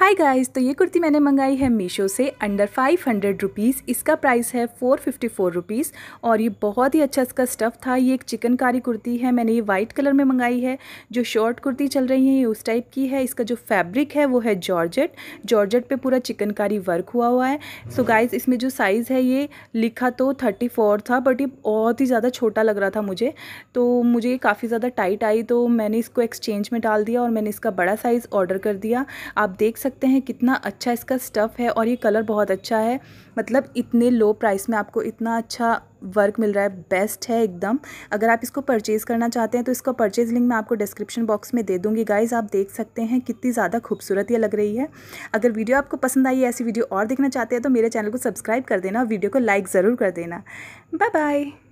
hi guys तो ये कुर्ती मैंने मंगाई है मीशो से अंडर फाइव हंड्रेड रुपीज़ इसका प्राइस है फ़ोर फिफ्टी फ़ोर रुपीज़ और ये बहुत ही अच्छा इसका स्टफ़ था ये एक चिकनकारी कुर्ती है मैंने ये वाइट कलर में मंगाई है जो शॉर्ट कुर्ती चल रही है ये उस टाइप की है इसका जो फैब्रिक है वो है जॉर्जेट जॉर्जेट पे पूरा चिकनकारी वर्क हुआ हुआ है सो so गाइज़ इसमें जो साइज़ है ये लिखा तो थर्टी फोर था बट ये बहुत ही ज़्यादा छोटा लग रहा था मुझे तो मुझे काफ़ी ज़्यादा टाइट आई तो मैंने इसको एक्सचेंज में डाल दिया और मैंने इसका बड़ा साइज़ ऑर्डर कर दिया आप देख सकते सकते हैं कितना अच्छा इसका स्टफ़ है और ये कलर बहुत अच्छा है मतलब इतने लो प्राइस में आपको इतना अच्छा वर्क मिल रहा है बेस्ट है एकदम अगर आप इसको परचेज़ करना चाहते हैं तो इसका परचेज़ लिंक मैं आपको डिस्क्रिप्शन बॉक्स में दे दूँगी गाइज आप देख सकते हैं कितनी ज़्यादा खूबसूरत ये लग रही है अगर वीडियो आपको पसंद आई है ऐसी वीडियो और देखना चाहते हैं तो मेरे चैनल को सब्सक्राइब कर देना और वीडियो को लाइक ज़रूर कर देना बाय बाय